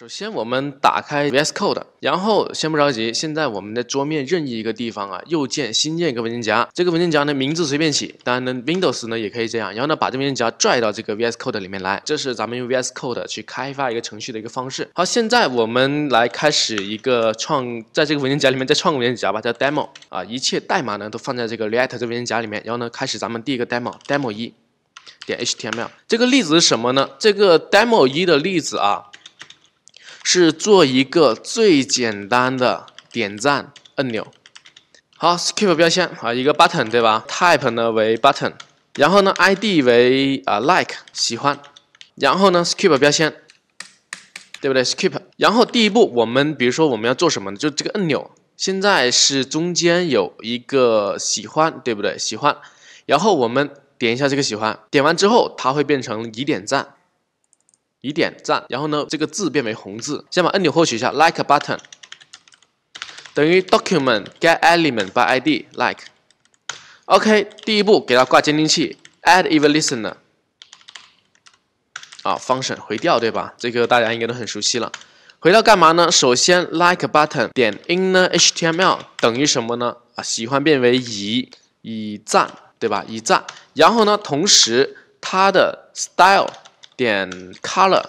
首先，我们打开 VS Code，然后先不着急。现在我们的桌面任意一个地方啊，右键新建一个文件夹，这个文件夹呢名字随便起。当然呢，Windows 呢也可以这样。然后呢，把这文件夹拽到这个 VS Code 里面来。这是咱们用 VS Code 去开发一个程序的一个方式。好，现在我们来开始一个创，在这个文件夹里面再创个文件夹吧，叫 Demo 啊。一切代码呢都放在这个 React 这文件夹里面。然后呢，开始咱们第一个 Demo，Demo 一点 HTML。这个例子是什么呢？这个 Demo 一的例子啊。是做一个最简单的点赞按钮。好 s k i p 标签啊，一个 button 对吧？type 呢为 button，然后呢 id 为啊 like 喜欢，然后呢 s k i p 标签，对不对 s k i p 然后第一步我们，比如说我们要做什么呢？就这个按钮，现在是中间有一个喜欢，对不对？喜欢，然后我们点一下这个喜欢，点完之后它会变成已点赞。已点赞，然后呢，这个字变为红字。先把按钮获取一下，like button 等于 document get element by id like。OK，第一步给它挂监听器，add e v e n listener。啊，function 回调对吧？这个大家应该都很熟悉了。回调干嘛呢？首先 like button 点 inner HTML 等于什么呢？啊，喜欢变为已已赞对吧？已赞。然后呢，同时它的 style。点 color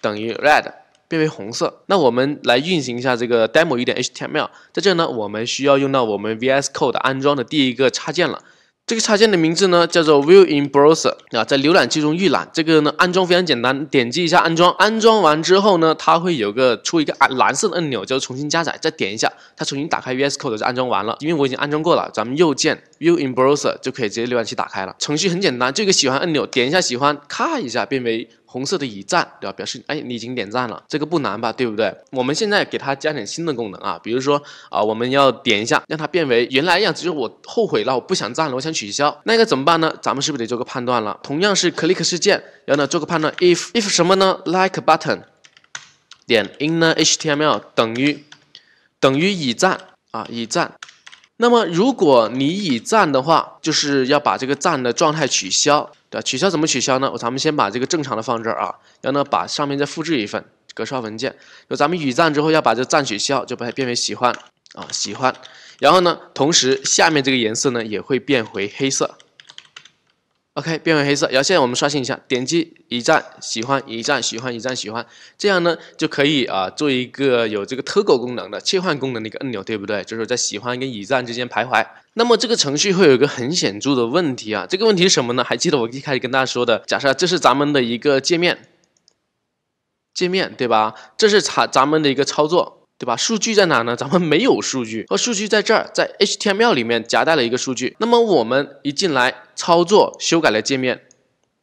等于 red 变为红色。那我们来运行一下这个 demo 一点 html。在这呢，我们需要用到我们 VS Code 安装的第一个插件了。这个插件的名字呢叫做 View in Browser 啊，在浏览器中预览。这个呢安装非常简单，点击一下安装。安装完之后呢，它会有个出一个蓝蓝色的按钮，叫重新加载。再点一下，它重新打开 VS Code 就安装完了。因为我已经安装过了，咱们右键 View in Browser 就可以直接浏览器打开了。程序很简单，这个喜欢按钮，点一下喜欢，咔一下变为。红色的已赞对吧？表示哎，你已经点赞了，这个不难吧，对不对？我们现在给它加点新的功能啊，比如说啊，我们要点一下，让它变为原来样子。就是我后悔了，我不想赞了，我想取消，那应该怎么办呢？咱们是不是得做个判断了？同样是 click 事件，然后呢做个判断 if if 什么呢？like button 点 inner HTML 等于等于已赞啊，已赞。那么，如果你已赞的话，就是要把这个赞的状态取消，对吧？取消怎么取消呢？咱们先把这个正常的放这儿啊，然后呢，把上面再复制一份格式化文件。就咱们已赞之后要把这赞取消，就把它变为喜欢啊，喜欢。然后呢，同时下面这个颜色呢也会变回黑色。OK，变为黑色。然后现在我们刷新一下，点击一赞，喜欢一赞，喜欢一赞，喜欢，这样呢就可以啊做一个有这个 toggle 功能的切换功能的一个按钮，对不对？就是在喜欢跟已赞之间徘徊。那么这个程序会有个很显著的问题啊，这个问题是什么呢？还记得我一开始跟大家说的，假设这是咱们的一个界面，界面对吧？这是咱咱们的一个操作。对吧？数据在哪呢？咱们没有数据，而数据在这儿，在 HTML 里面夹带了一个数据。那么我们一进来操作、修改了界面，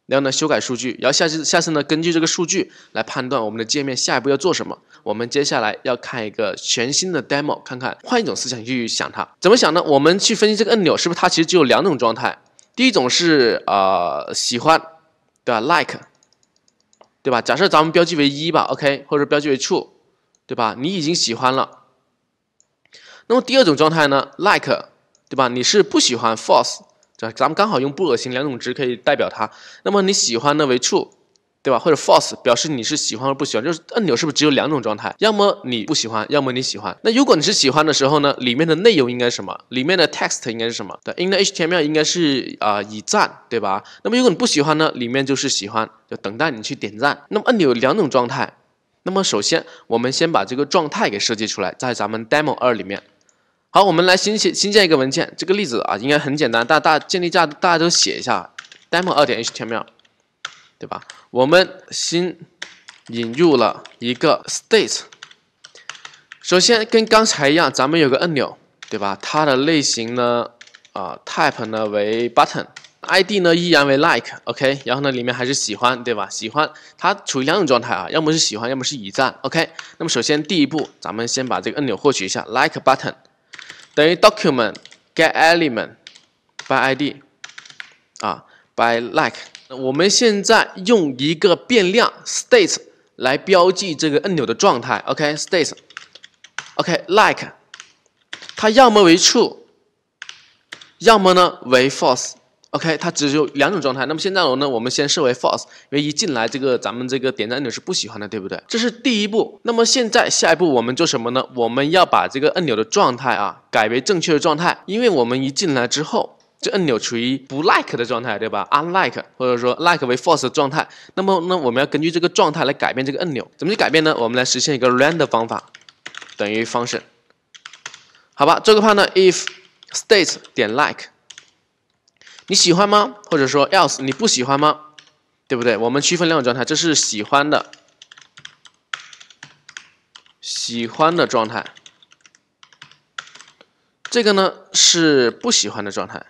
然后呢，修改数据，然后下次、下次呢，根据这个数据来判断我们的界面下一步要做什么。我们接下来要看一个全新的 demo，看看换一种思想去想它怎么想呢？我们去分析这个按钮，是不是它其实只有两种状态？第一种是啊，喜欢，对吧？Like，对吧？假设咱们标记为一吧，OK，或者标记为 true。对吧？你已经喜欢了。那么第二种状态呢？like，对吧？你是不喜欢 false，对吧？咱们刚好用不恶心两种值可以代表它。那么你喜欢呢为 true，对吧？或者 false 表示你是喜欢或不喜欢。就是按钮是不是只有两种状态？要么你不喜欢，要么你喜欢。那如果你是喜欢的时候呢？里面的内容应该什么？里面的 text 应该是什么？的 in the HTML 应该是啊已赞，对吧？那么如果你不喜欢呢？里面就是喜欢，就等待你去点赞。那么按钮有两种状态。那么首先，我们先把这个状态给设计出来，在咱们 demo 二里面。好，我们来新建新建一个文件，这个例子啊应该很简单，大大建立架大家都写一下 demo 二点 h m l 对吧？我们新引入了一个 state。首先跟刚才一样，咱们有个按钮，对吧？它的类型呢啊 type 呢为 button。ID 呢依然为 like，OK，然后呢里面还是喜欢，对吧？喜欢它处于两种状态啊，要么是喜欢，要么是已赞，OK。那么首先第一步，咱们先把这个按钮获取一下，like button 等于 document get element by ID 啊，by like。我们现在用一个变量 state 来标记这个按钮的状态，OK，state，OK，like，它要么为 true，要么呢为 false。OK，它只有两种状态。那么现在呢，我们先设为 false，因为一进来这个咱们这个点赞按钮是不喜欢的，对不对？这是第一步。那么现在下一步我们做什么呢？我们要把这个按钮的状态啊改为正确的状态，因为我们一进来之后，这按钮处于不 like 的状态，对吧？Unlike 或者说 like 为 false 的状态。那么，那我们要根据这个状态来改变这个按钮，怎么去改变呢？我们来实现一个 render 方法等于 function，好吧？做个判断 if state 点 like。你喜欢吗？或者说 else 你不喜欢吗？对不对？我们区分两种状态，这是喜欢的，喜欢的状态。这个呢是不喜欢的状态。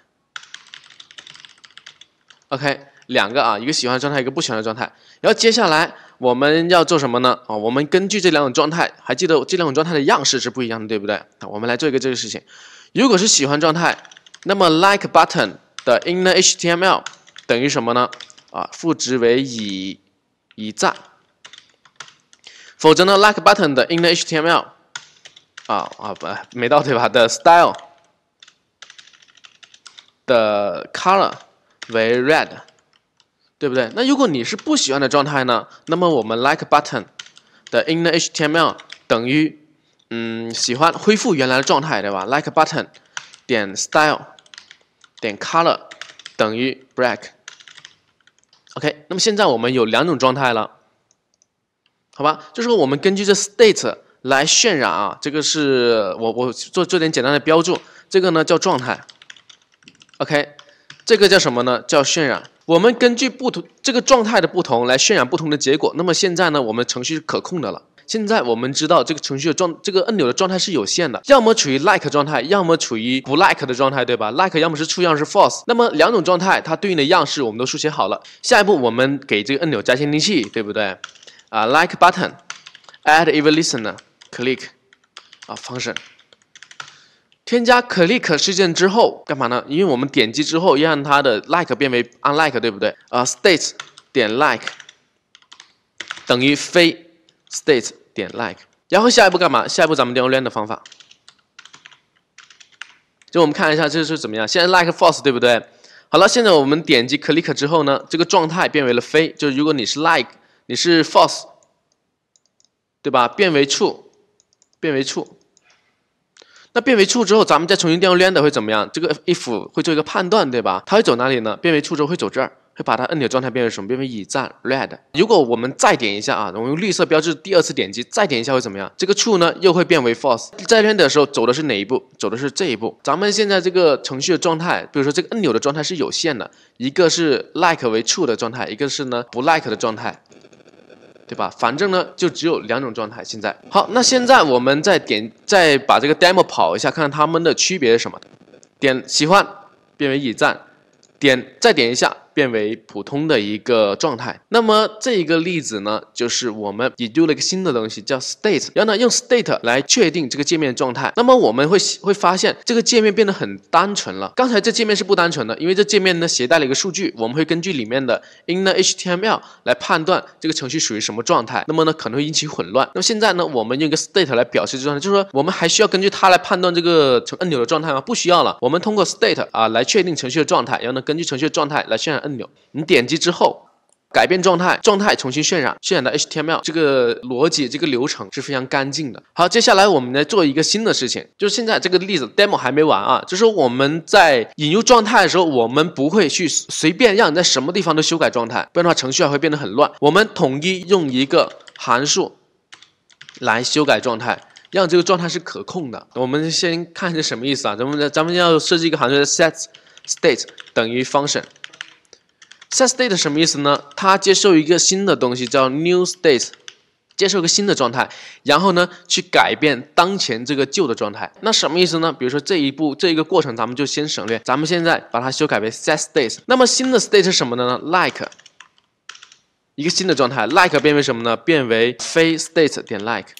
OK，两个啊，一个喜欢的状态，一个不喜欢的状态。然后接下来我们要做什么呢？啊，我们根据这两种状态，还记得这两种状态的样式是不一样的，对不对？啊，我们来做一个这个事情。如果是喜欢状态，那么 like button。的 in n e r HTML 等于什么呢？啊，赋值为已已赞。否则呢，like button 的 in n e r HTML，啊啊不，没到对吧？的 style 的 color 为 red，对不对？那如果你是不喜欢的状态呢？那么我们 like button 的 in n e r HTML 等于，嗯，喜欢恢复原来的状态，对吧？like button 点 style。点 color 等于 black。OK，那么现在我们有两种状态了，好吧？就是我们根据这 state 来渲染啊，这个是我我做做点简单的标注，这个呢叫状态。OK，这个叫什么呢？叫渲染。我们根据不同这个状态的不同来渲染不同的结果。那么现在呢，我们程序是可控的了。现在我们知道这个程序的状，这个按钮的状态是有限的，要么处于 like 状态，要么处于不 like 的状态，对吧？like 要么是 true，要么是 false。那么两种状态它对应的样式我们都书写好了。下一步我们给这个按钮加监听器，对不对？啊，like button add even listener click 啊，uh,，function。添加 click 事件之后，干嘛呢？因为我们点击之后，要让它的 like 变为 unlike，对不对？啊，state 点 like 等于非 state 点 like。然后下一步干嘛？下一步咱们调 learn 的方法。就我们看一下，这是怎么样？现在 like false，对不对？好了，现在我们点击 click 之后呢，这个状态变为了非。就如果你是 like，你是 false，对吧？变为 true，变为 true。那变为 true 之后，咱们再重新调用 render 会怎么样？这个 if 会做一个判断，对吧？它会走哪里呢？变为 true 之后会走这儿，会把它按钮状态变为什么？变为已赞 red。如果我们再点一下啊，我们用绿色标志第二次点击，再点一下会怎么样？这个 true 呢又会变为 false。在 render 的时候走的是哪一步？走的是这一步。咱们现在这个程序的状态，比如说这个按钮的状态是有限的，一个是 like 为 true 的状态，一个是呢不 like 的状态。对吧？反正呢，就只有两种状态。现在好，那现在我们再点，再把这个 demo 跑一下，看看它们的区别是什么。点喜欢变为已赞，点再点一下。变为普通的一个状态。那么这一个例子呢，就是我们引入了一个新的东西，叫 state。然后呢，用 state 来确定这个界面状态。那么我们会会发现，这个界面变得很单纯了。刚才这界面是不单纯的，因为这界面呢携带了一个数据，我们会根据里面的 inner HTML 来判断这个程序属于什么状态。那么呢，可能会引起混乱。那么现在呢，我们用一个 state 来表示状态，就是说我们还需要根据它来判断这个按钮的状态吗？不需要了，我们通过 state 啊来确定程序的状态，然后呢，根据程序的状态来渲染。按钮，你点击之后改变状态，状态重新渲染，渲染到 HTML 这个逻辑这个流程是非常干净的。好，接下来我们来做一个新的事情，就是现在这个例子 demo 还没完啊，就是我们在引入状态的时候，我们不会去随便让你在什么地方都修改状态，不然的话程序还会变得很乱。我们统一用一个函数来修改状态，让这个状态是可控的。我们先看是什么意思啊？咱们咱们要设置一个函数 set state 等于 function。set state 什么意思呢？它接受一个新的东西叫 new state，接受一个新的状态，然后呢，去改变当前这个旧的状态。那什么意思呢？比如说这一步这一个过程，咱们就先省略。咱们现在把它修改为 set state。那么新的 state 是什么呢？like 一个新的状态，like 变为什么呢？变为非 state 点 like。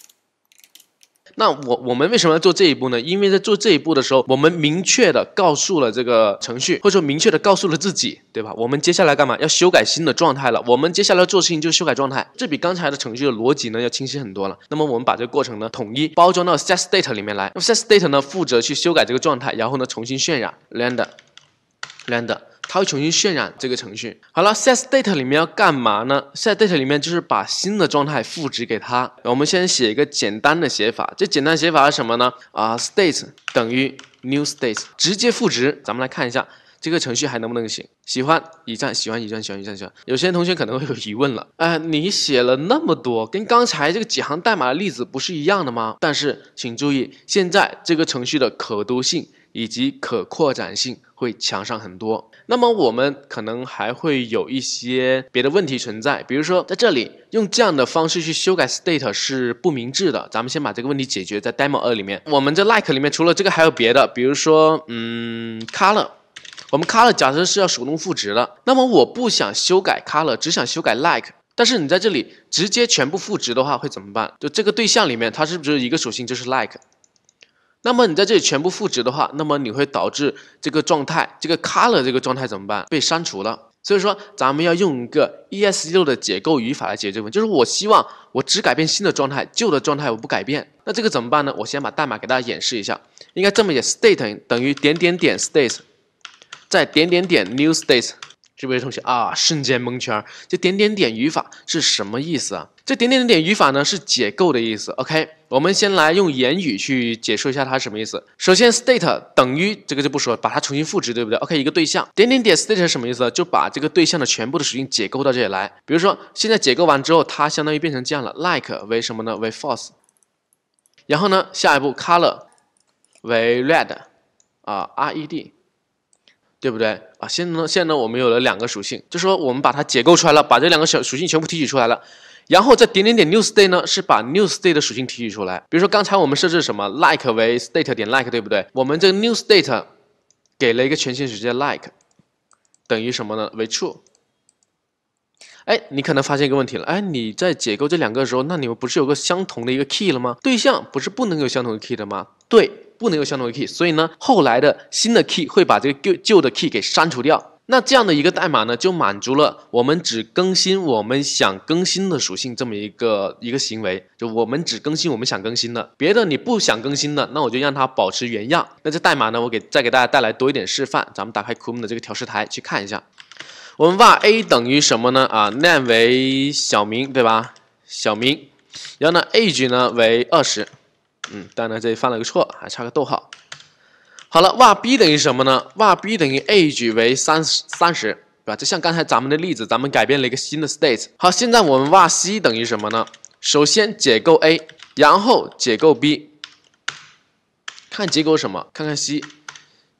那我我们为什么要做这一步呢？因为在做这一步的时候，我们明确的告诉了这个程序，或者说明确的告诉了自己，对吧？我们接下来干嘛？要修改新的状态了。我们接下来做事情就修改状态，这比刚才的程序的逻辑呢要清晰很多了。那么我们把这个过程呢统一包装到 set state 里面来。那么 set state 呢负责去修改这个状态，然后呢重新渲染 render render。它会重新渲染这个程序。好了，set state 里面要干嘛呢？set state 里面就是把新的状态赋值给它。我们先写一个简单的写法，这简单写法是什么呢？啊，state 等于 new state，直接赋值。咱们来看一下这个程序还能不能行？喜欢一赞，喜欢一赞，喜欢一赞，喜欢。有些同学可能会有疑问了，哎，你写了那么多，跟刚才这个几行代码的例子不是一样的吗？但是请注意，现在这个程序的可读性以及可扩展性。会强上很多。那么我们可能还会有一些别的问题存在，比如说在这里用这样的方式去修改 state 是不明智的。咱们先把这个问题解决在 demo 二里面。我们这 like 里面除了这个还有别的，比如说嗯 color，我们 color 假设是要手动赋值的。那么我不想修改 color，只想修改 like，但是你在这里直接全部赋值的话会怎么办？就这个对象里面，它是不是一个属性就是 like？那么你在这里全部赋值的话，那么你会导致这个状态，这个 color 这个状态怎么办？被删除了。所以说，咱们要用一个 E S 六的结构语法来解决这个问。就是我希望我只改变新的状态，旧的状态我不改变。那这个怎么办呢？我先把代码给大家演示一下。应该这么写：state 等于点点点 state，再点点点 new state。这位同学啊？瞬间蒙圈儿，这点点点语法是什么意思啊？这点点点语法呢是解构的意思。OK，我们先来用言语去解说一下它什么意思。首先，state 等于这个就不说了，把它重新赋值，对不对？OK，一个对象，点点点 state 是什么意思？就把这个对象的全部的属性解构到这里来。比如说，现在解构完之后，它相当于变成这样了。like 为什么呢？为 false。然后呢，下一步 color 为 red，啊，R E D。对不对啊？现在呢，现在呢，我们有了两个属性，就说我们把它解构出来了，把这两个小属性全部提取出来了，然后再点点点 news t a t e 呢是把 news t a t e 的属性提取出来。比如说刚才我们设置什么 like 为 state 点 like，对不对？我们这个 news t a t e 给了一个权限直接 like 等于什么呢？为 true。哎，你可能发现一个问题了，哎，你在解构这两个的时候，那你们不是有个相同的一个 key 了吗？对象不是不能有相同的 key 的吗？对。不能有相同的 key，所以呢，后来的新的 key 会把这个旧旧的 key 给删除掉。那这样的一个代码呢，就满足了我们只更新我们想更新的属性这么一个一个行为，就我们只更新我们想更新的，别的你不想更新的，那我就让它保持原样。那这代码呢，我给再给大家带来多一点示范。咱们打开 Chrome 的这个调试台去看一下，我们 var a 等于什么呢？啊，name 为小明对吧？小明，然后呢，age 呢为二十。嗯，当然这里犯了个错，还差个逗号。好了，yb 等于什么呢？yb 等于 age 为三十三十，对吧？就像刚才咱们的例子，咱们改变了一个新的 state。好，现在我们 yc 等于什么呢？首先解构 a，然后解构 b，看结果什么？看看 c，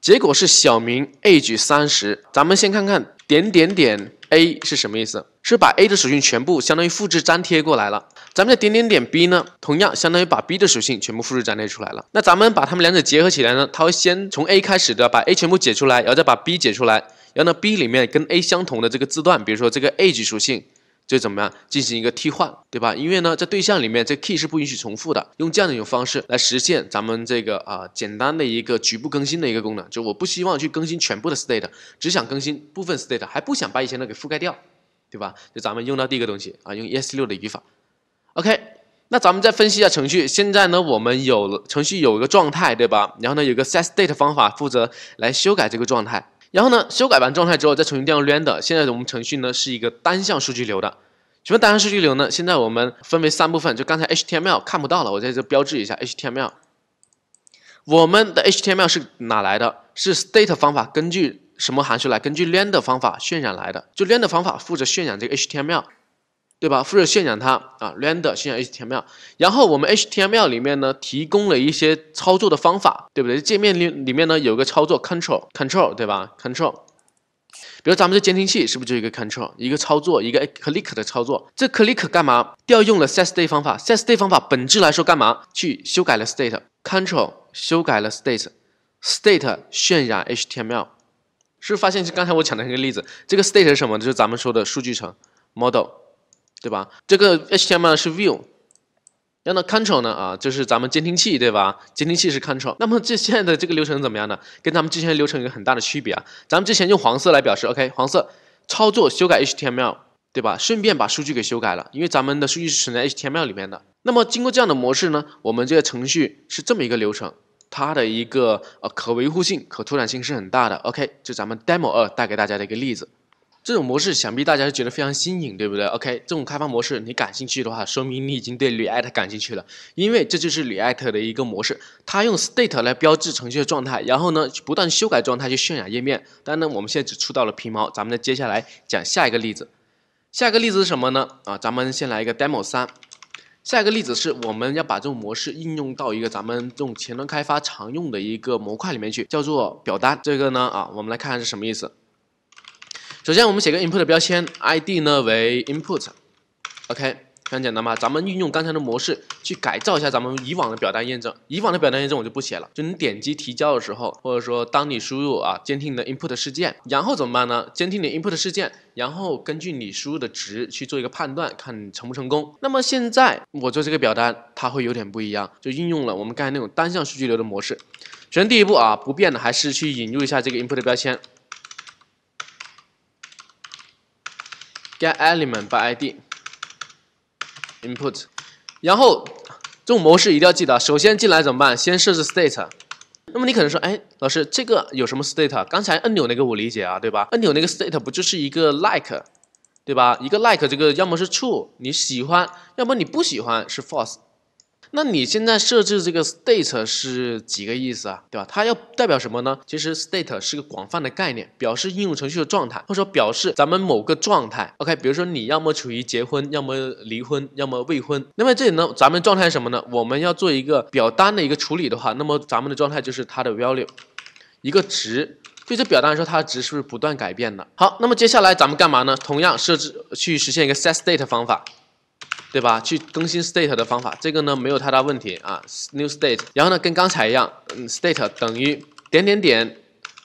结果是小明 age 三十。咱们先看看点点点 a 是什么意思？是把 a 的属性全部相当于复制粘贴过来了。咱们的点点点 b 呢，同样相当于把 b 的属性全部复制粘贴出来了。那咱们把它们两者结合起来呢，它会先从 a 开始的，把 a 全部解出来，然后再把 b 解出来。然后呢，b 里面跟 a 相同的这个字段，比如说这个 age 属性，就怎么样进行一个替换，对吧？因为呢，在对象里面，这 key 是不允许重复的。用这样的一种方式来实现咱们这个啊简单的一个局部更新的一个功能。就我不希望去更新全部的 state，只想更新部分 state，还不想把以前的给覆盖掉，对吧？就咱们用到第一个东西啊，用 ES 六的语法。OK，那咱们再分析一下程序。现在呢，我们有程序有一个状态，对吧？然后呢，有个 set state 方法负责来修改这个状态。然后呢，修改完状态之后再重新调用 render。现在我们程序呢是一个单向数据流的。什么单向数据流呢？现在我们分为三部分，就刚才 HTML 看不到了，我在这标志一下 HTML。我们的 HTML 是哪来的？是 state 方法根据什么函数来根据 render 方法渲染来的？就 render 方法负责渲染这个 HTML。对吧？复制渲染它啊，render 渲染 HTML。然后我们 HTML 里面呢，提供了一些操作的方法，对不对？界面里里面呢有个操作，control，control 对吧？control，比如咱们这监听器是不是就一个 control，一个操作，一个 click 的操作？这 click 干嘛？调用了 setState 方法。setState 方法本质来说干嘛？去修改了 state。control 修改了 state，state 渲染 HTML，是不是发现刚才我讲的那个例子？这个 state 是什么？就是咱们说的数据层，model。对吧？这个 HTML 是 View，然后 Control 呢？啊，就是咱们监听器，对吧？监听器是 Control。那么这现在的这个流程怎么样呢？跟咱们之前的流程有个很大的区别啊。咱们之前用黄色来表示，OK，黄色操作修改 HTML，对吧？顺便把数据给修改了，因为咱们的数据是存在 HTML 里面的。那么经过这样的模式呢，我们这个程序是这么一个流程，它的一个呃可维护性、可拓展性是很大的。OK，就咱们 Demo 二带给大家的一个例子。这种模式想必大家就觉得非常新颖，对不对？OK，这种开发模式你感兴趣的话，说明你已经对 React 感兴趣了，因为这就是 React 的一个模式，它用 State 来标志程序的状态，然后呢不断修改状态去渲染页面。当然呢，我们现在只触到了皮毛，咱们再接下来讲下一个例子。下一个例子是什么呢？啊，咱们先来一个 Demo 三。下一个例子是我们要把这种模式应用到一个咱们这种前端开发常用的一个模块里面去，叫做表单。这个呢，啊，我们来看看是什么意思。首先，我们写个 input 的标签，id 呢为 input，OK，很简单嘛。咱们运用刚才的模式去改造一下咱们以往的表单验证。以往的表单验证我就不写了，就你点击提交的时候，或者说当你输入啊监听你的 input 事件，然后怎么办呢？监听你 input 事件，然后根据你输入的值去做一个判断，看成不成功。那么现在我做这个表单，它会有点不一样，就应用了我们刚才那种单向数据流的模式。首先第一步啊，不变的还是去引入一下这个 input 的标签。get element by id input，然后这种模式一定要记得，首先进来怎么办？先设置 state，那么你可能说，哎，老师这个有什么 state？刚才按钮那个我理解啊，对吧？按钮那个 state 不就是一个 like，对吧？一个 like 这个要么是 true，你喜欢，要么你不喜欢是 false。那你现在设置这个 state 是几个意思啊？对吧？它要代表什么呢？其实 state 是个广泛的概念，表示应用程序的状态，或者说表示咱们某个状态。OK，比如说你要么处于结婚，要么离婚，要么未婚。那么这里呢，咱们状态是什么呢？我们要做一个表单的一个处理的话，那么咱们的状态就是它的 value，一个值。对这表单来说，它的值是不是不断改变的？好，那么接下来咱们干嘛呢？同样设置去实现一个 set state 方法。对吧？去更新 state 的方法，这个呢没有太大问题啊。new state，然后呢跟刚才一样，嗯，state 等于点点点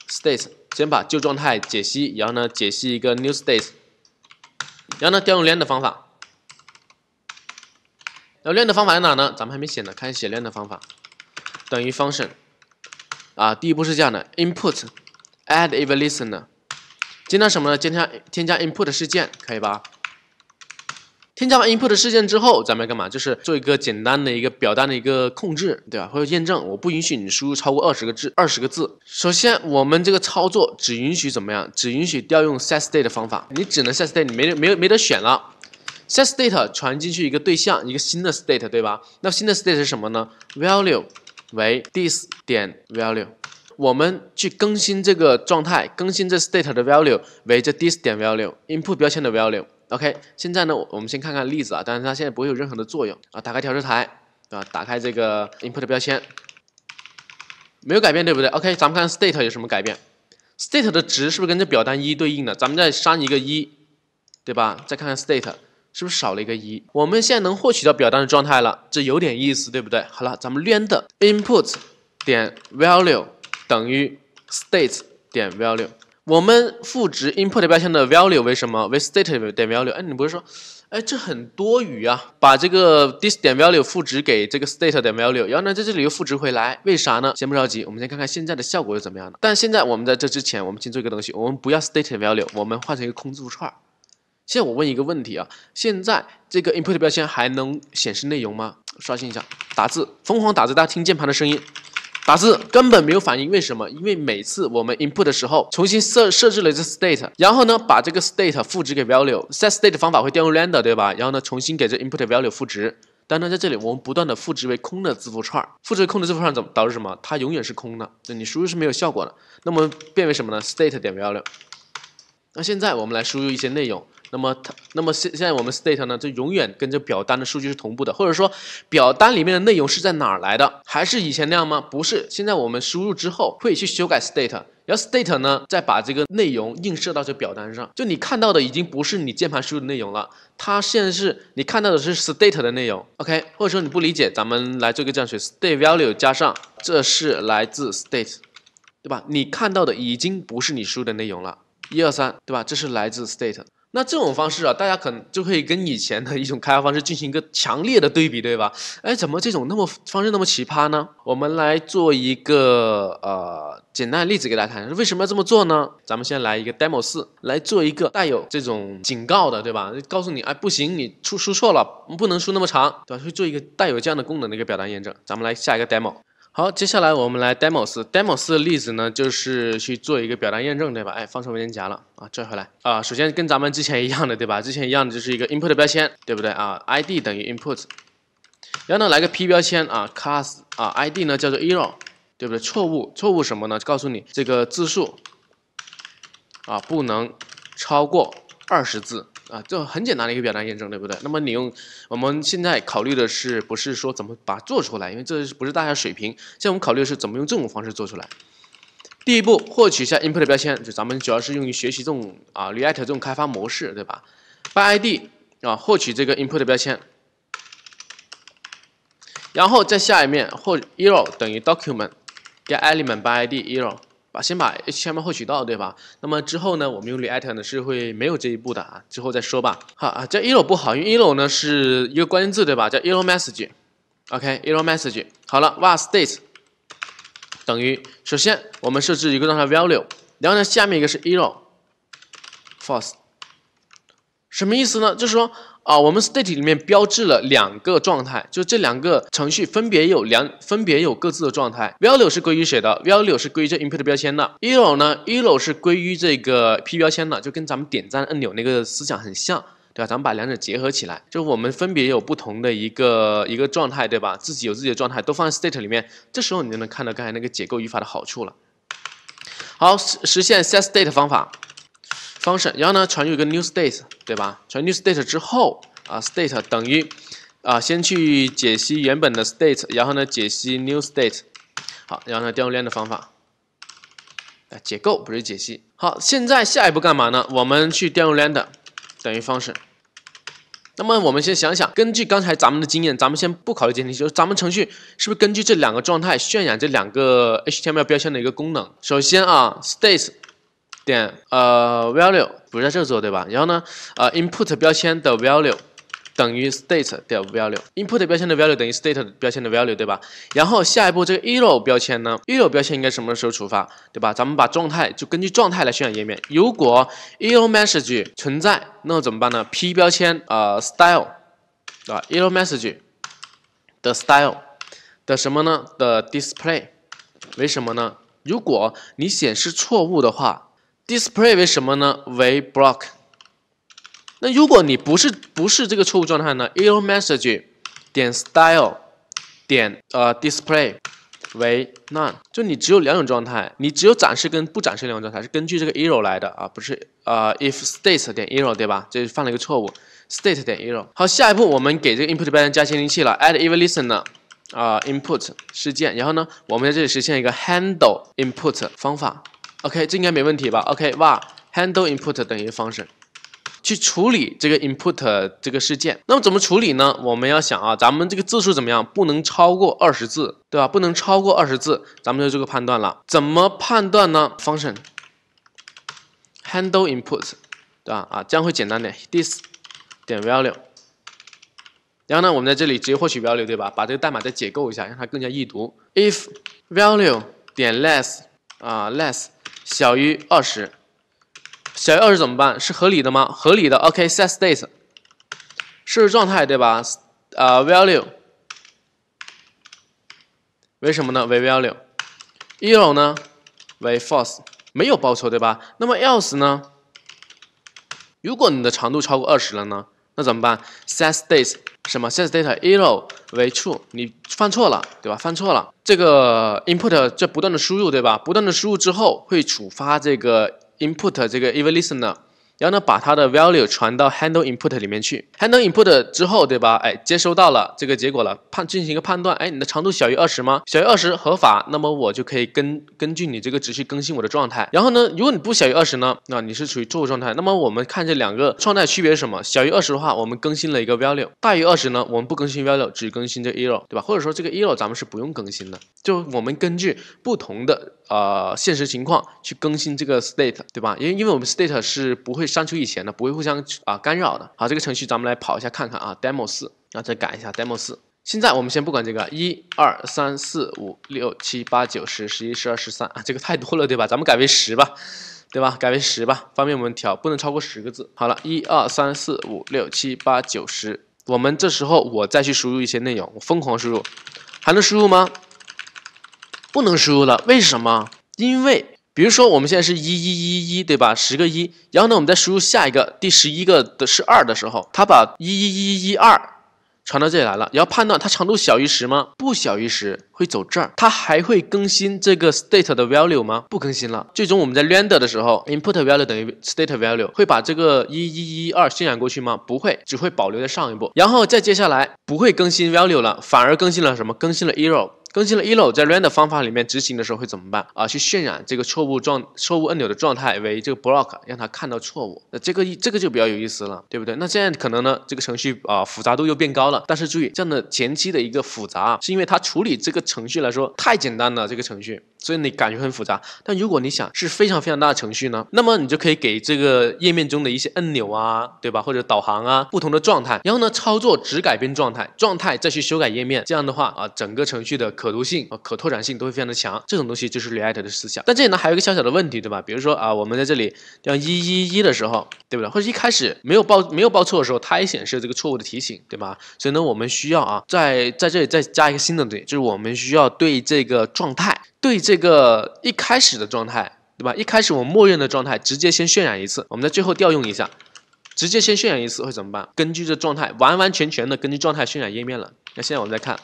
state，先把旧状态解析，然后呢解析一个 new state，然后呢调用链的方法。那链的方法在哪呢？咱们还没写呢，开始写链的方法。等于 function，啊，第一步是这样的，input add event listener，添加什么呢？添加添加 input 事件，可以吧？添加完 input 的事件之后，咱们要干嘛？就是做一个简单的一个表单的一个控制，对吧？会有验证，我不允许你输入超过二十个字，二十个字。首先，我们这个操作只允许怎么样？只允许调用 set state 的方法，你只能 set state，你没没没得选了。set state 传进去一个对象，一个新的 state，对吧？那新的 state 是什么呢？value 为 this 点 value，我们去更新这个状态，更新这 state 的 value 为这 this 点 value，input 标签的 value。OK，现在呢，我们先看看例子啊，但是它现在不会有任何的作用啊。打开调试台，对吧？打开这个 input 标签，没有改变，对不对？OK，咱们看看 state 有什么改变，state 的值是不是跟这表单一对应的？咱们再删一个一，对吧？再看看 state 是不是少了一个一。我们现在能获取到表单的状态了，这有点意思，对不对？好了，咱们连的 input 点 value 等于 state 点 value。我们赋值 input 标签的 value 为什么为 state 点 value？哎，你不是说，哎，这很多余啊！把这个 this 点 value 赋值给这个 state 点 value，然后呢，在这里又赋值回来，为啥呢？先不着急，我们先看看现在的效果是怎么样。的。但现在我们在这之前，我们先做一个东西，我们不要 state 的 value，我们换成一个空字符串。现在我问一个问题啊，现在这个 input 标签还能显示内容吗？刷新一下，打字，疯狂打字，大家听键盘的声音。打字根本没有反应，为什么？因为每次我们 input 的时候，重新设设置了一个 state，然后呢，把这个 state 复值给 value，set state 方法会调用 render，对吧？然后呢，重新给这 input value 复值，但呢，在这里我们不断的复值为空的字符串，复制空的字符串怎么导致什么？它永远是空的，那你输入是没有效果的。那么变为什么呢？state 点 value，那现在我们来输入一些内容。那么它，那么现现在我们 state 呢？这永远跟这表单的数据是同步的，或者说，表单里面的内容是在哪儿来的？还是以前那样吗？不是，现在我们输入之后会去修改 state，然后 state 呢，再把这个内容映射到这表单上。就你看到的已经不是你键盘输入的内容了，它现在是你看到的是 state 的内容。OK，或者说你不理解，咱们来做个教学，state value 加上，这是来自 state，对吧？你看到的已经不是你输的内容了，一二三，对吧？这是来自 state。那这种方式啊，大家可能就可以跟以前的一种开发方式进行一个强烈的对比，对吧？哎，怎么这种那么方式那么奇葩呢？我们来做一个呃简单的例子给大家看，为什么要这么做呢？咱们先来一个 demo 四，来做一个带有这种警告的，对吧？告诉你，哎，不行，你输输错了，不能输那么长，对吧？去做一个带有这样的功能的一个表达验证。咱们来下一个 demo。好，接下来我们来 demos。demos 的例子呢，就是去做一个表达验证，对吧？哎，放上文件夹了，啊，拽回来啊。首先跟咱们之前一样的，对吧？之前一样的就是一个 input 标签，对不对啊？id 等于 input，然后呢来个 p 标签啊，class 啊，id 呢叫做 error，对不对？错误，错误什么呢？告诉你这个字数啊，不能超过二十字。啊，就很简单的一个表达验证，对不对？那么你用我们现在考虑的是不是说怎么把它做出来？因为这不是大家水平。现在我们考虑是怎么用这种方式做出来。第一步，获取一下 input 标签，就咱们主要是用于学习这种啊 React 这种开发模式，对吧？By ID 啊，获取这个 input 标签，然后再下一面或 error 等于 document get element by ID error。把先把 H M 获取到，对吧？那么之后呢，我们用 React 呢是会没有这一步的啊，之后再说吧。好啊，这 Error 不好，因为 Error 呢是一个关键字，对吧？叫 Error Message。OK，Error Message。好了 v a r State 等于，首先我们设置一个让它 Value，然后呢下面一个是 Error，False。什么意思呢？就是说啊，我们 state 里面标志了两个状态，就这两个程序分别有两，分别有各自的状态。value 是归于谁的？value 是归于这 input 标签的。e l o 呢 e l o 是归于这个 p 标签的，就跟咱们点赞按钮那个思想很像，对吧？咱们把两者结合起来，就是我们分别有不同的一个一个状态，对吧？自己有自己的状态，都放在 state 里面。这时候你就能看到刚才那个解构语法的好处了。好，实实现 set state 方法。方 n 然后呢传入一个 new state，对吧？传 new state 之后啊，state 等于啊，先去解析原本的 state，然后呢解析 new state，好，然后呢调用 len 的方法，啊，解构不是解析。好，现在下一步干嘛呢？我们去调用 len 的等于方式。那么我们先想想，根据刚才咱们的经验，咱们先不考虑监就是咱们程序是不是根据这两个状态渲染这两个 HTML 标签的一个功能？首先啊 s t a t e 点呃，value 不是在这做对吧？然后呢，呃，input 标签的 value 等于 state 的 value，input 标签的 value 等于 state 标签的 value 对吧？然后下一步这个 error 标签呢？error 标签应该什么时候触发对吧？咱们把状态就根据状态来渲染页面。如果 error message 存在，那怎么办呢？p 标签呃，style 对吧？error message 的 style 的什么呢？的 display 为什么呢？如果你显示错误的话。display 为什么呢？为 block。那如果你不是不是这个错误状态呢？error message 点 style 点呃 display 为 none，就你只有两种状态，你只有展示跟不展示两种状态，是根据这个 error 来的啊，不是呃 if state 点 error 对吧？这是犯了一个错误，state 点 error。好，下一步我们给这个 input button 加监听器了，addEventListener 啊 input 事件，然后呢，我们在这里实现一个 handle input 方法。OK，这应该没问题吧？OK，哇，handle input 等于 function，去处理这个 input 这个事件。那么怎么处理呢？我们要想啊，咱们这个字数怎么样？不能超过二十字，对吧？不能超过二十字，咱们就这个判断了。怎么判断呢？function handle input，对吧？啊，这样会简单点。this 点 value，然后呢，我们在这里直接获取 value，对吧？把这个代码再解构一下，让它更加易读。if value 点 less，啊，less 小于二十，小于二十怎么办？是合理的吗？合理的。OK，set state 设置状态对吧？啊，value 为什么呢？为 value，error 呢？为 false，没有报错对吧？那么 else 呢？如果你的长度超过二十了呢？那怎么办？set state。什么？set data error 为 true，你犯错了，对吧？犯错了，这个 input 在不断的输入，对吧？不断的输入之后，会触发这个 input 这个 event listener。然后呢，把它的 value 传到 handle input 里面去。handle input 之后，对吧？哎，接收到了这个结果了，判进行一个判断，哎，你的长度小于二十吗？小于二十合法，那么我就可以根根据你这个值去更新我的状态。然后呢，如果你不小于二十呢，那你是处于错误状态。那么我们看这两个状态区别是什么？小于二十的话，我们更新了一个 value；大于二十呢，我们不更新 value，只更新这 error，对吧？或者说这个 error 咱们是不用更新的，就我们根据不同的呃现实情况去更新这个 state，对吧？因因为我们 state 是不会。删除以前的不会互相啊干扰的。好，这个程序咱们来跑一下看看啊。demo 四啊，再改一下 demo 四。现在我们先不管这个，一、二、三、四、五、六、七、八、九、十、十一、十二、十三啊，这个太多了对吧？咱们改为十吧，对吧？改为十吧，方便我们调，不能超过十个字。好了，一、二、三、四、五、六、七、八、九、十。我们这时候我再去输入一些内容，我疯狂输入，还能输入吗？不能输入了，为什么？因为。比如说我们现在是一一一一对吧，十个一。然后呢，我们再输入下一个第十一个的是二的时候，它把一一一二传到这里来了。然后判断它长度小于十吗？不小于十，会走这儿。它还会更新这个 state 的 value 吗？不更新了。最终我们在 render 的时候，input value 等于 state value，会把这个一一一二渲染过去吗？不会，只会保留在上一步。然后再接下来不会更新 value 了，反而更新了什么？更新了 error。更新了 ELO，在 render 方法里面执行的时候会怎么办啊？去渲染这个错误状错误按钮的状态为这个 block，让它看到错误。那这个这个就比较有意思了，对不对？那这样可能呢，这个程序啊复杂度又变高了。但是注意，这样的前期的一个复杂，是因为它处理这个程序来说太简单了，这个程序，所以你感觉很复杂。但如果你想是非常非常大的程序呢，那么你就可以给这个页面中的一些按钮啊，对吧？或者导航啊，不同的状态，然后呢操作只改变状态，状态再去修改页面。这样的话啊，整个程序的。可读性啊，可拓展性都会非常的强，这种东西就是 React 的思想。但这里呢还有一个小小的问题，对吧？比如说啊，我们在这里要一一一的时候，对不对？或者一开始没有报没有报错的时候，它也显示这个错误的提醒，对吧？所以呢，我们需要啊，在在这里再加一个新的东西，就是我们需要对这个状态，对这个一开始的状态，对吧？一开始我们默认的状态，直接先渲染一次，我们在最后调用一下，直接先渲染一次会怎么办？根据这状态，完完全全的根据状态渲染页面了。那现在我们再看。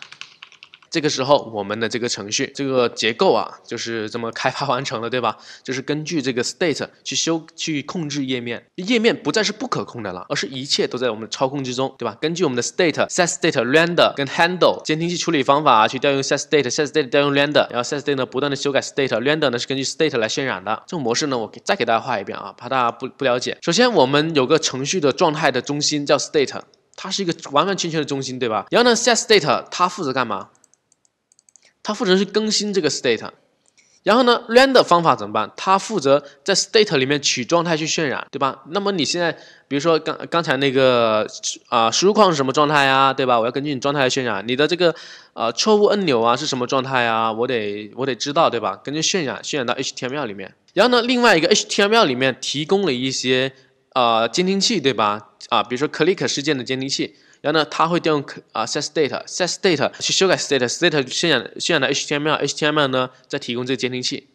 这个时候，我们的这个程序这个结构啊，就是这么开发完成了，对吧？就是根据这个 state 去修去控制页面，页面不再是不可控的了，而是一切都在我们的操控之中，对吧？根据我们的 state set state render 跟 handle 监听器处理方法去调用 set state set state 调用 render，然后 set state 呢不断的修改 state render 呢是根据 state 来渲染的。这种模式呢，我再给大家画一遍啊，怕大家不不了解。首先我们有个程序的状态的中心叫 state，它是一个完完全全的中心，对吧？然后呢 set state 它负责干嘛？它负责去更新这个 state，然后呢 render 方法怎么办？它负责在 state 里面取状态去渲染，对吧？那么你现在比如说刚刚才那个啊输入框是什么状态啊，对吧？我要根据你状态来渲染。你的这个呃错误按钮啊是什么状态啊？我得我得知道，对吧？根据渲染渲染到 HTML 里面。然后呢，另外一个 HTML 里面提供了一些呃监听器，对吧？啊，比如说 click 事件的监听器。然后呢，它会调用啊 set state set state 去修改 state state 渲染渲染的 HTML HTML 呢，再提供这个监听器，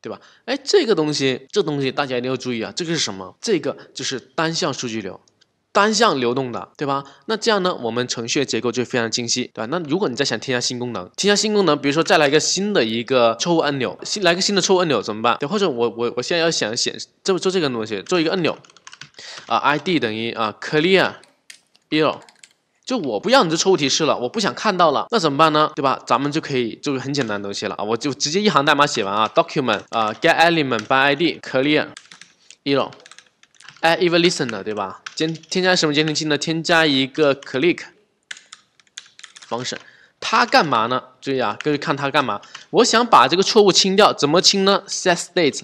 对吧？哎，这个东西这东西大家一定要注意啊！这个是什么？这个就是单向数据流，单向流动的，对吧？那这样呢，我们程序的结构就非常清晰，对吧？那如果你再想添加新功能，添加新功能，比如说再来一个新的一个错误按钮，新来个新的错误按钮怎么办？对，或者我我我现在要想显做做这个东西，做一个按钮啊，ID 等于啊，clear。Error，就我不要你这错误提示了，我不想看到了，那怎么办呢？对吧？咱们就可以就是很简单的东西了啊，我就直接一行代码写完啊。Document 啊，get element by id c l a r k e r r o r a d d e v e n l i s t e n e r 对吧？监添加什么监听器呢？添加一个 click 方式。它干嘛呢？注意啊，各位看它干嘛？我想把这个错误清掉，怎么清呢？set state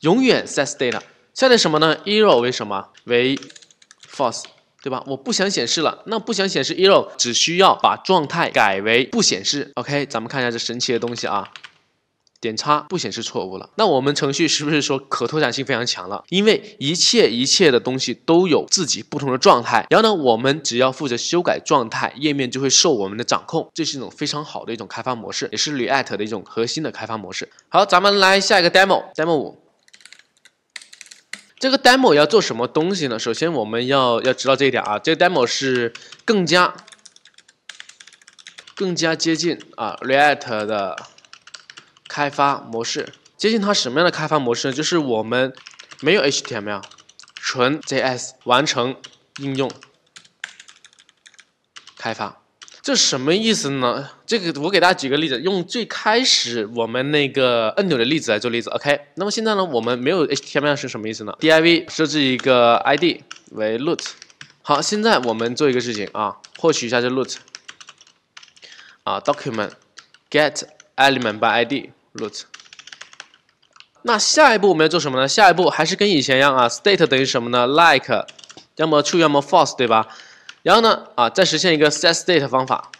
永远 set state 下列什么呢？Error 为什么为 false？对吧？我不想显示了，那不想显示 error，只需要把状态改为不显示。OK，咱们看一下这神奇的东西啊，点叉不显示错误了。那我们程序是不是说可拓展性非常强了？因为一切一切的东西都有自己不同的状态，然后呢，我们只要负责修改状态，页面就会受我们的掌控。这是一种非常好的一种开发模式，也是 React 的一种核心的开发模式。好，咱们来下一个 demo，demo 五。这个 demo 要做什么东西呢？首先，我们要要知道这一点啊。这个 demo 是更加更加接近啊 React 的开发模式，接近它什么样的开发模式呢？就是我们没有 HTML，纯 JS 完成应用开发。这什么意思呢？这个我给大家举个例子，用最开始我们那个按钮的例子来做例子，OK？那么现在呢，我们没有 HTML 是什么意思呢？DIV 设置一个 ID 为 root，好，现在我们做一个事情啊，获取一下这个 root 啊，document get element by ID root。那下一步我们要做什么呢？下一步还是跟以前一样啊，state 等于什么呢？Like，要么 true 要么 false，对吧？然后呢，啊，再实现一个 setState 方法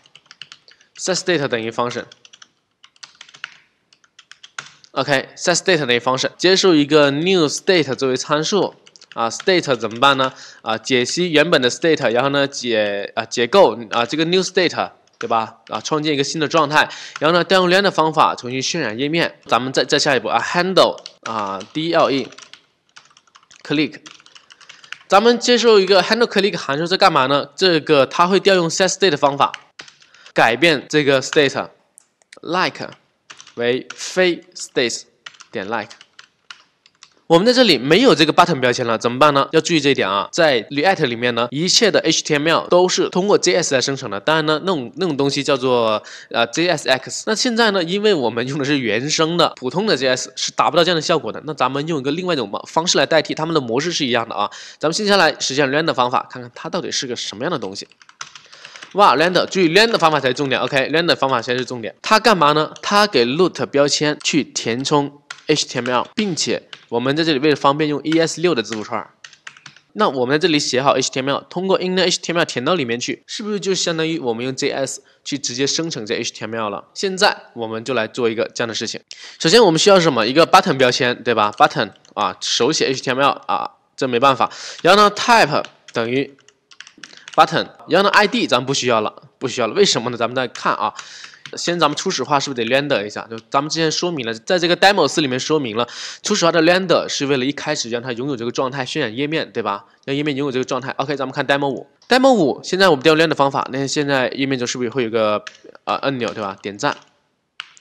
，setState 等于 function，OK，setState 等于 function，接受一个 new state 作为参数，啊，state 怎么办呢？啊，解析原本的 state，然后呢，解啊，解构啊，这个 new state，对吧？啊，创建一个新的状态，然后呢，调用 r e n 方法重新渲染页面，咱们再再下一步，啊，handle，啊 d e l e c l i c k 咱们接受一个 handle click 函数在干嘛呢？这个它会调用 set state 的方法，改变这个 state like 为非 states 点 like。我们在这里没有这个 button 标签了，怎么办呢？要注意这一点啊。在 React 里面呢，一切的 HTML 都是通过 JS 来生成的。当然呢，那种那种东西叫做呃 JSX。那现在呢，因为我们用的是原生的普通的 JS，是达不到这样的效果的。那咱们用一个另外一种方方式来代替，它们的模式是一样的啊。咱们下来实现 render 方法，看看它到底是个什么样的东西。哇，render 注意 render 方法才是重点。OK，render 方法才是重点。它干嘛呢？它给 root 标签去填充。HTML，并且我们在这里为了方便用 ES6 的字符串，那我们在这里写好 HTML，通过 Inner HTML 填到里面去，是不是就相当于我们用 JS 去直接生成这 HTML 了？现在我们就来做一个这样的事情。首先我们需要什么？一个 Button 标签，对吧？Button 啊，手写 HTML 啊，这没办法。然后呢，type 等于 Button，然后呢，ID 咱不需要了，不需要了。为什么呢？咱们再看啊。先咱们初始化是不是得 render 一下？就咱们之前说明了，在这个 demos 里面说明了，初始化的 render 是为了一开始让它拥有这个状态，渲染页面，对吧？让页面拥有这个状态。OK，咱们看 demo 五，demo 五，现在我们调 render 方法，那现在页面中是不是会有个啊按钮，对吧？点赞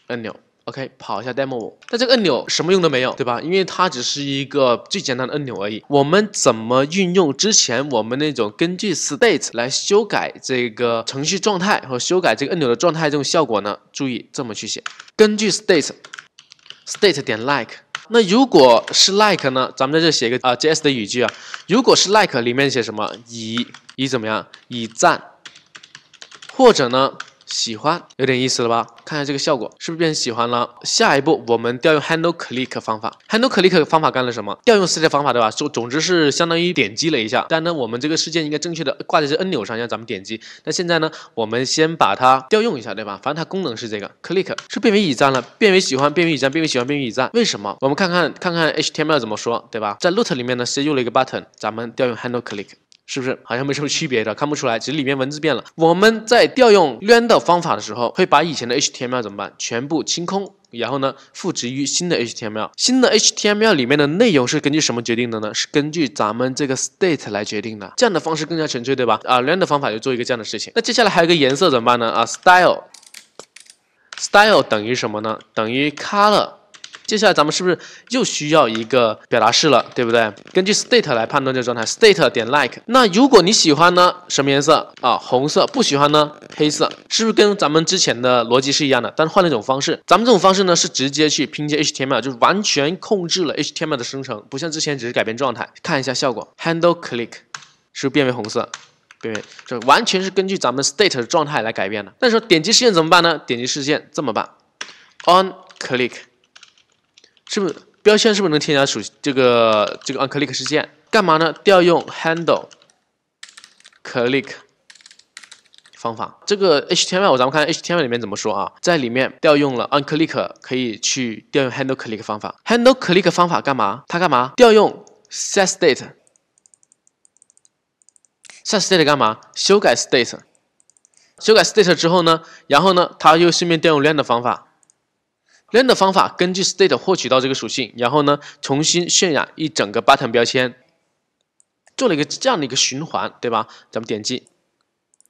按钮。OK，跑一下 demo。但这个按钮什么用都没有，对吧？因为它只是一个最简单的按钮而已。我们怎么运用之前我们那种根据 state 来修改这个程序状态和修改这个按钮的状态这种效果呢？注意这么去写：根据 state，state 点 like。那如果是 like 呢？咱们在这写一个啊 js 的语句啊。如果是 like，里面写什么？以以怎么样？以赞，或者呢？喜欢有点意思了吧？看一下这个效果，是不是变成喜欢了？下一步我们调用 handle click 方法。handle click 方法干了什么？调用 C 的方法，对吧？总总之是相当于点击了一下。但呢，我们这个事件应该正确的挂在这按钮上，让咱们点击。那现在呢，我们先把它调用一下，对吧？反正它功能是这个 click，是变为已赞了，变为喜欢，变为已赞，变为喜欢，变为已赞。为什么？我们看看看看 HTML 怎么说，对吧？在 root 里面呢，写用了一个 button，咱们调用 handle click。是不是好像没什么区别的，看不出来，只是里面文字变了。我们在调用 render 方法的时候，会把以前的 HTML 怎么办，全部清空，然后呢，赋值于新的 HTML。新的 HTML 里面的内容是根据什么决定的呢？是根据咱们这个 state 来决定的。这样的方式更加纯粹，对吧？啊，render 方法就做一个这样的事情。那接下来还有个颜色怎么办呢？啊，style，style 等于什么呢？等于 color。接下来咱们是不是又需要一个表达式了，对不对？根据 state 来判断这个状态，state 点 like。那如果你喜欢呢？什么颜色啊？红色。不喜欢呢？黑色。是不是跟咱们之前的逻辑是一样的？但是换了一种方式。咱们这种方式呢是直接去拼接 HTML，就是完全控制了 HTML 的生成，不像之前只是改变状态。看一下效果，handle click 是不是变为红色？对，这完全是根据咱们 state 的状态来改变的。但是点击事件怎么办呢？点击事件这么办？on click。是不是标签是不是能添加属这个这个 on click 事件？干嘛呢？调用 handle click 方法。这个 HTML 我咱们看 HTML 里面怎么说啊？在里面调用了 on click 可以去调用 handle click 方法。handle click 方法干嘛？它干嘛？调用 set state。set state 干嘛？修改 state。修改 state 之后呢？然后呢？它又顺便调用另一的方法。len 的方法根据 state 获取到这个属性，然后呢重新渲染一整个 button 标签，做了一个这样的一个循环，对吧？咱们点击。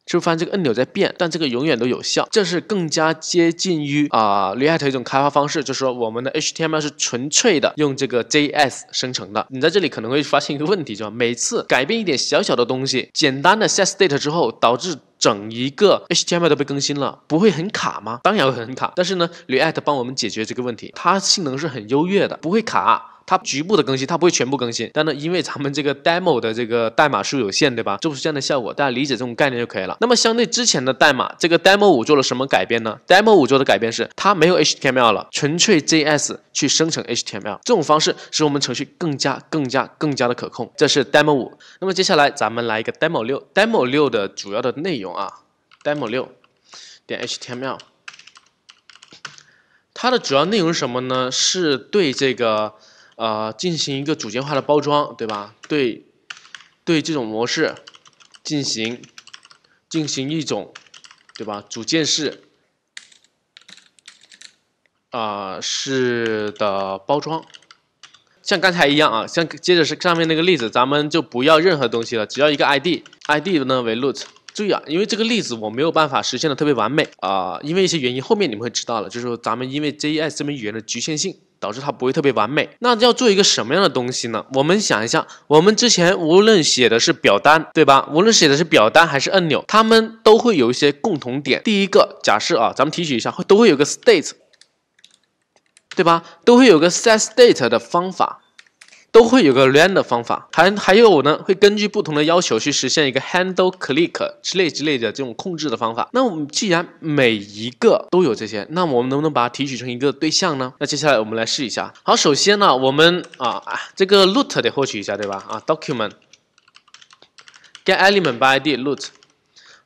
就发现这个按钮在变，但这个永远都有效，这是更加接近于啊 React 一种开发方式。就是说，我们的 HTML 是纯粹的用这个 JS 生成的。你在这里可能会发现一个问题，就是每次改变一点小小的东西，简单的 set state 之后，导致整一个 HTML 都被更新了，不会很卡吗？当然会很卡。但是呢，React 帮我们解决这个问题，它性能是很优越的，不会卡。它局部的更新，它不会全部更新。但呢，因为咱们这个 demo 的这个代码数有限，对吧？做出这样的效果，大家理解这种概念就可以了。那么相对之前的代码，这个 demo 五做了什么改变呢？demo 五做的改变是它没有 HTML 了，纯粹 JS 去生成 HTML。这种方式使我们程序更加、更加、更加的可控。这是 demo 五。那么接下来咱们来一个 demo 六。demo 六的主要的内容啊，demo 六点 HTML，它的主要内容是什么呢？是对这个。呃，进行一个组件化的包装，对吧？对，对这种模式，进行进行一种，对吧？组件式啊式的包装，像刚才一样啊，像接着是上面那个例子，咱们就不要任何东西了，只要一个 ID，ID 呢为 root。注意啊，因为这个例子我没有办法实现的特别完美啊，因为一些原因，后面你们会知道了，就是说咱们因为 JES 这门语言的局限性。导致它不会特别完美。那要做一个什么样的东西呢？我们想一下，我们之前无论写的是表单，对吧？无论写的是表单还是按钮，它们都会有一些共同点。第一个，假设啊，咱们提取一下，会都会有个 state，对吧？都会有个 set state 的方法。都会有个 render 方法，还还有呢，会根据不同的要求去实现一个 handle click 之类之类的这种控制的方法。那我们既然每一个都有这些，那我们能不能把它提取成一个对象呢？那接下来我们来试一下。好，首先呢，我们啊，这个 root 得获取一下，对吧？啊，document get element by id root。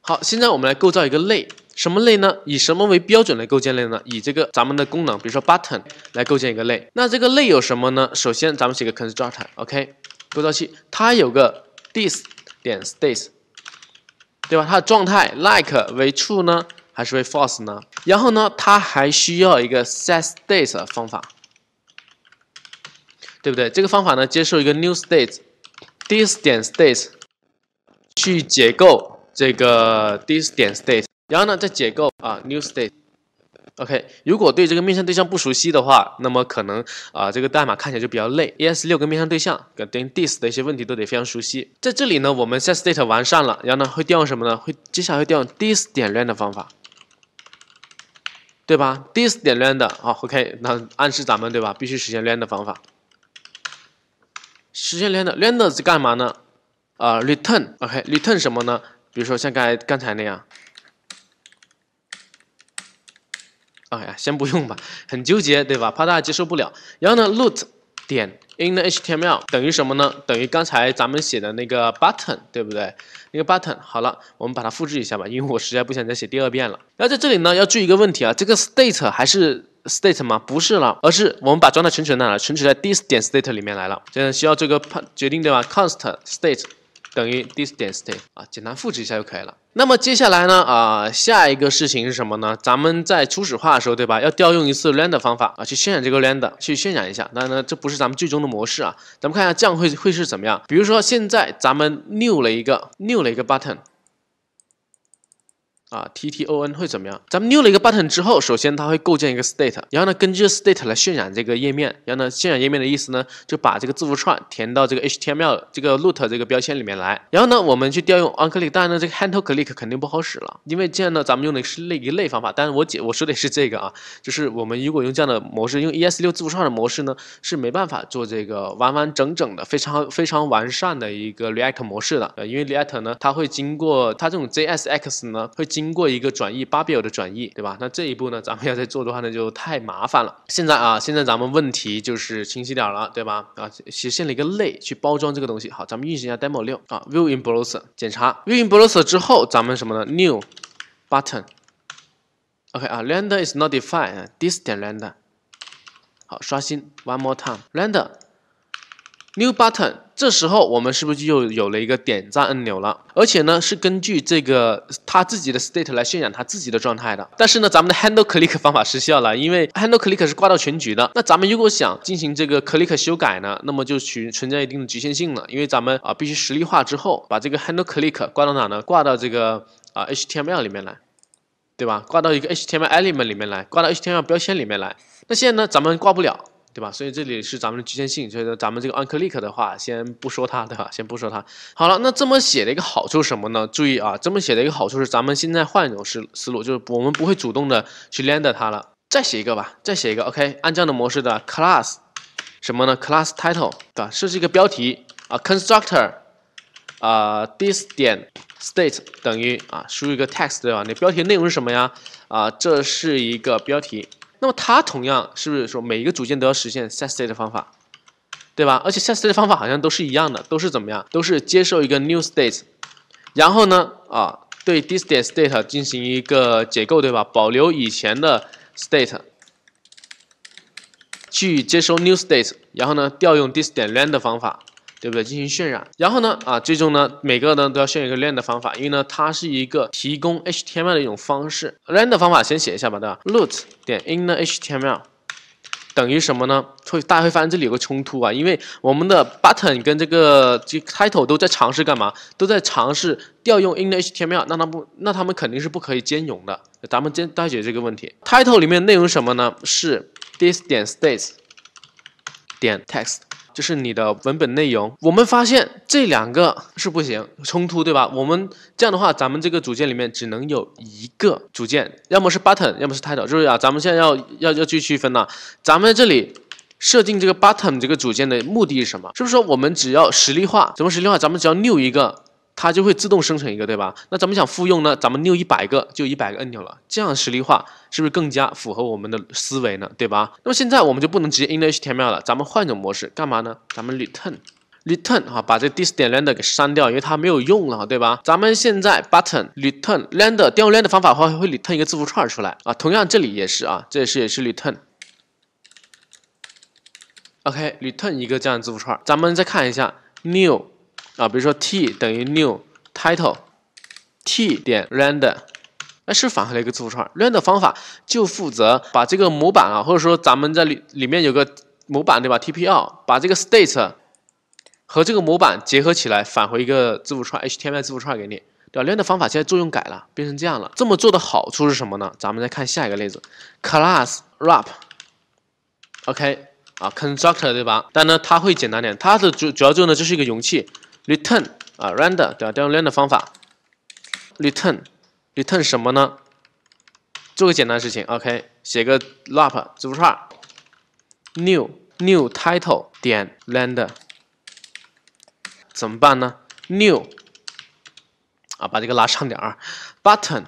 好，现在我们来构造一个类。什么类呢？以什么为标准来构建类呢？以这个咱们的功能，比如说 button 来构建一个类。那这个类有什么呢？首先，咱们写个 constructor，OK，构造器，它有个 this 点 states，对吧？它的状态 like 为 true 呢，还是为 false 呢？然后呢，它还需要一个 set state 方法，对不对？这个方法呢，接受一个 new states，this 点 states 去解构这个 this 点 states。然后呢，再解构啊，new state，OK。如果对这个面向对象不熟悉的话，那么可能啊，这个代码看起来就比较累。ES 六跟面向对象跟 this 的一些问题都得非常熟悉。在这里呢，我们 set state 完善了，然后呢，会调用什么呢？会接下来会调用 this 点 len 的方法，对吧？this 点 len 的啊，OK。那暗示咱们对吧，必须实现 len 的方法，实现 len 的。len 的是干嘛呢？啊，return OK。return 什么呢？比如说像刚才刚才那样。哎呀，先不用吧，很纠结，对吧？怕大家接受不了。然后呢，root 点 in HTML 等于什么呢？等于刚才咱们写的那个 button，对不对？那个 button 好了，我们把它复制一下吧，因为我实在不想再写第二遍了。然后在这里呢，要注意一个问题啊，这个 state 还是 state 吗？不是了，而是我们把状态存储在哪了？存储在 this 点 state 里面来了。现在需要这个判决定，对吧？const state。等于 distance 啊，简单复制一下就可以了。那么接下来呢，啊，下一个事情是什么呢？咱们在初始化的时候，对吧，要调用一次 render 方法啊，去渲染这个 render，去渲染一下。当然呢，这不是咱们最终的模式啊。咱们看一下这样会会是怎么样。比如说现在咱们 new 了一个 new 了一个 button。啊，t t o n 会怎么样？咱们 new 了一个 button 之后，首先它会构建一个 state，然后呢，根据 state 来渲染这个页面。然后呢，渲染页面的意思呢，就把这个字符串填到这个 HTML 这个 root 这个标签里面来。然后呢，我们去调用 onClick，当然呢，这个 handle click 肯定不好使了，因为这样呢，咱们用的是另一类方法。但是我解我说的是这个啊，就是我们如果用这样的模式，用 ES 六字符串的模式呢，是没办法做这个完完整整的、非常非常完善的一个 React 模式的。呃，因为 React 呢，它会经过它这种 JSX 呢，会经。经过一个转义，巴别尔的转义，对吧？那这一步呢，咱们要再做的话呢，就太麻烦了。现在啊，现在咱们问题就是清晰点了，对吧？啊，实现了一个类去包装这个东西。好，咱们运行一下 demo 六啊，view in browser 检查 view in browser 之后，咱们什么呢？new button，OK 啊，render is not defined，this render，好，刷新 one more time，render。New button，这时候我们是不是就又有了一个点赞按钮了？而且呢，是根据这个他自己的 state 来渲染他自己的状态的。但是呢，咱们的 handle click 方法失效了，因为 handle click 是挂到全局的。那咱们如果想进行这个 click 修改呢，那么就存存在一定的局限性了，因为咱们啊必须实例化之后，把这个 handle click 挂到哪呢？挂到这个啊 HTML 里面来，对吧？挂到一个 HTML element 里面来，挂到 HTML 标签里面来。那现在呢，咱们挂不了。对吧？所以这里是咱们的局限性，所以说咱们这个 onclick 的话，先不说它，对吧？先不说它。好了，那这么写的一个好处是什么呢？注意啊，这么写的一个好处是，咱们现在换一种思思路，就是我们不会主动的去 render 它了。再写一个吧，再写一个。OK，按这样的模式的 class，什么呢？class title，对吧？设置一个标题啊。constructor，啊，this 点 state 等于啊，输入一个 text 对吧？你标题内容是什么呀？啊，这是一个标题。那么它同样是不是说每一个组件都要实现 setState 的方法，对吧？而且 setState 的方法好像都是一样的，都是怎么样？都是接受一个 new state，然后呢，啊，对 this.state 进行一个解构，对吧？保留以前的 state，去接收 new state，然后呢，调用 t h i s l e n d 的方法。对不对？进行渲染，然后呢，啊，最终呢，每个呢都要渲染一个 l e n d 的方法，因为呢，它是一个提供 HTML 的一种方式。l e n d 的方法先写一下吧，对吧？root 点 inner HTML 等于什么呢？会大家会发现这里有个冲突啊，因为我们的 button 跟这个 title 都在尝试干嘛？都在尝试调用 inner HTML，那他不，那他们肯定是不可以兼容的。咱们先大家解这个问题。title 里面内容什么呢？是 this 点 states 点 text。就是你的文本内容，我们发现这两个是不行，冲突，对吧？我们这样的话，咱们这个组件里面只能有一个组件，要么是 button，要么是 title，注是啊，咱们现在要要要去区分了。咱们这里设定这个 button 这个组件的目的是什么？是不是说我们只要实例化？怎么实例化？咱们只要 new 一个。它就会自动生成一个，对吧？那咱们想复用呢？咱们 new 一百个，就一百个按钮了。这样实例化是不是更加符合我们的思维呢？对吧？那么现在我们就不能直接 input m 填了。咱们换一种模式，干嘛呢？咱们 return return 哈，把这 this render 给删掉，因为它没有用了，对吧？咱们现在 button return render，调 render 方法的话，会 return 一个字符串出来啊。同样这里也是啊，这也是也是 return。OK，return 一个这样的字符串。咱们再看一下 new。啊，比如说 t 等于 new title t 点 render，那是返回了一个字符串。render 方法就负责把这个模板啊，或者说咱们在里里面有个模板对吧？T P R 把这个 state 和这个模板结合起来，返回一个字符串 H T M L 字符串给你。对，render 吧方法现在作用改了，变成这样了。这么做的好处是什么呢？咱们再看下一个例子，class wrap，OK，啊，constructor 对吧？但呢，它会简单点，它的主主要作用呢就是一个容器。return 啊，render 对吧？调用 render 方法，return，return 什么呢？做个简单的事情，OK，写个 r a p 字符串，new new title 点 render，怎么办呢？new 啊，把这个拉长点啊，button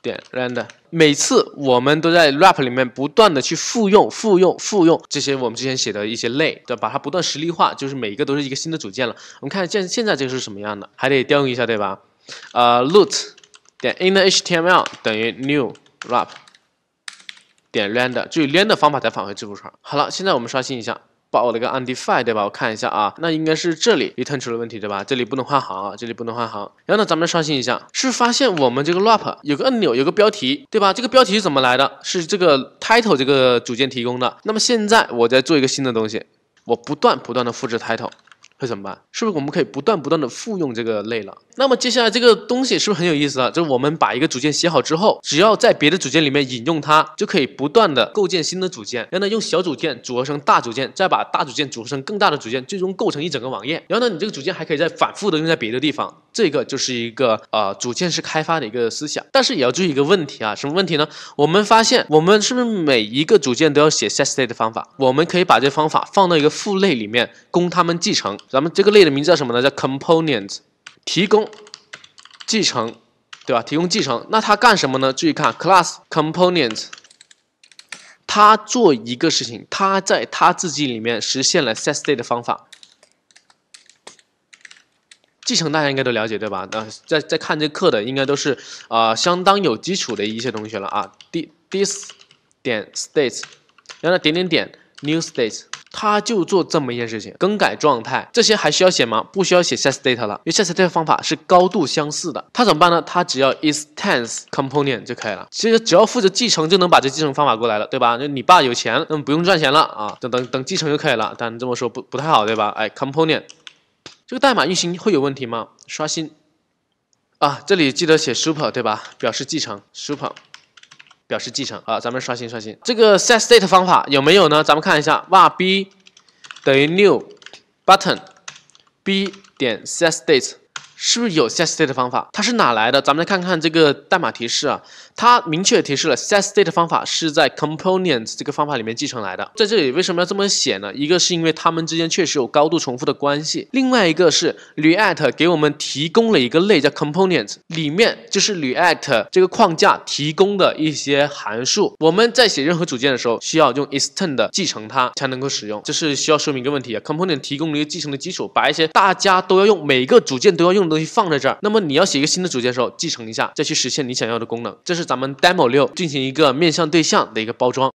点 render。每次我们都在 r a p 里面不断的去复用、复用、复用这些我们之前写的一些类，对，把它不断实例化，就是每一个都是一个新的组件了。我们看现现在这个是什么样的，还得调用一下，对吧？呃 l o o t 点 in HTML 等于 new r a p 点 render，注意 render 方法再返回字符串。好了，现在我们刷新一下。把我的个 undefined 对吧？我看一下啊，那应该是这里 return 出了问题对吧？这里不能换行啊，这里不能换行。然后呢，咱们刷新一下，是发现我们这个 r a p 有个按钮，有个标题对吧？这个标题是怎么来的？是这个 title 这个组件提供的。那么现在我在做一个新的东西，我不断不断的复制 title。会怎么办？是不是我们可以不断不断的复用这个类了？那么接下来这个东西是不是很有意思啊？就是我们把一个组件写好之后，只要在别的组件里面引用它，就可以不断的构建新的组件。然后呢，用小组件组合成大组件，再把大组件组合成更大的组件，最终构成一整个网页。然后呢，你这个组件还可以再反复的用在别的地方。这个就是一个呃组件式开发的一个思想。但是也要注意一个问题啊，什么问题呢？我们发现我们是不是每一个组件都要写 setState 的方法？我们可以把这方法放到一个父类里面供他们继承。咱们这个类的名字叫什么呢？叫 c o m p o n e n t 提供继承，对吧？提供继承，那它干什么呢？注意看 Class c o m p o n e n t 他它做一个事情，它在它自己里面实现了 setState 的方法。继承大家应该都了解，对吧？那在在看这课的应该都是啊相当有基础的一些同学了啊。this 点 states，然后点点点 new states。他就做这么一件事情，更改状态，这些还需要写吗？不需要写 set state 了，因为 set state 方法是高度相似的。他怎么办呢？他只要 n s t e n c e component 就可以了。其实只要负责继承就能把这继承方法过来了，对吧？就你爸有钱，那么不用赚钱了啊，等等等继承就可以了。但这么说不不太好，对吧？哎，component 这个代码运行会有问题吗？刷新啊，这里记得写 super 对吧？表示继承 super。表示继承啊，咱们刷新刷新。这个 set state 方法有没有呢？咱们看一下，哇，b 等于 new button b 点 set state。是不是有 setState 的方法？它是哪来的？咱们来看看这个代码提示啊，它明确提示了 setState 的方法是在 component 这个方法里面继承来的。在这里为什么要这么写呢？一个是因为它们之间确实有高度重复的关系，另外一个是 React 给我们提供了一个类叫 component，里面就是 React 这个框架提供的一些函数。我们在写任何组件的时候，需要用 extend 继承它才能够使用。这是需要说明一个问题啊，component 提供了一个继承的基础，把一些大家都要用，每个组件都要用。东西放在这儿，那么你要写一个新的组件的时候，继承一下，再去实现你想要的功能。这是咱们 Demo 六进行一个面向对象的一个包装。